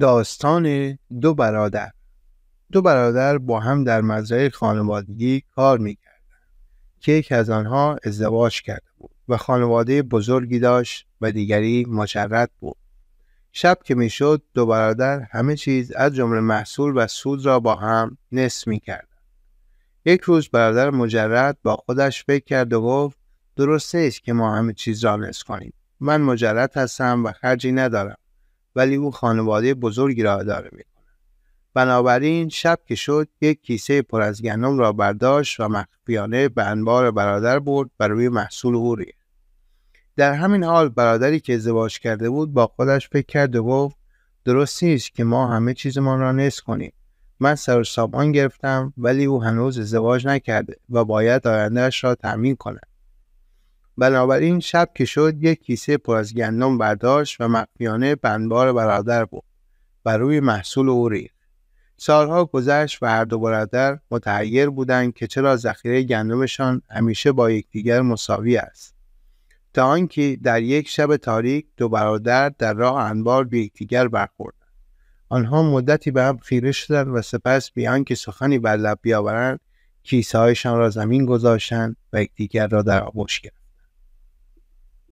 داستان دو برادر دو برادر با هم در مزرعه خانوادگی کار میکردند که یک از آنها ازدواج کرده بود و خانواده بزرگی داشت و دیگری مجرد بود شب که میشد دو برادر همه چیز از جمله محصول و سود را با هم نصف میکردند یک روز برادر مجرد با خودش فکر کرد و گفت درسته نیست که ما همه چیز را نصف کنیم من مجرد هستم و خرجی ندارم ولی او خانواده بزرگی را اداره بنابراین شب که شد یک کیسه پر از گندم را برداشت و مخفیانه به انبار برادر برد و روی محصول او در همین حال برادری که ازدواج کرده بود با خودش فکر کرد و گفت درست نیست که ما همه چیزمان را نصف کنیم من سر سامان گرفتم ولی او هنوز ازدواج نکرده و باید آیندهاش را تعمین کند بنابراین شب که شد یک کیسه پر از گندم برداشت و مخفیانه بنبار برادر بود و روی محصول او ریخت سالها گذشت و هر دو برادر متحیر بودند که چرا ذخیره گندمشان همیشه با یکدیگر مساوی است تا آنکه در یک شب تاریک دو برادر در راه انبار به یکدیگر برخوردند آنها مدتی به هم خیره شدند و سپس بیان آنکه سخنی بر لب بیاورند کیسههایشان را زمین گذاشتند و یکدیگر را در آغوش کرد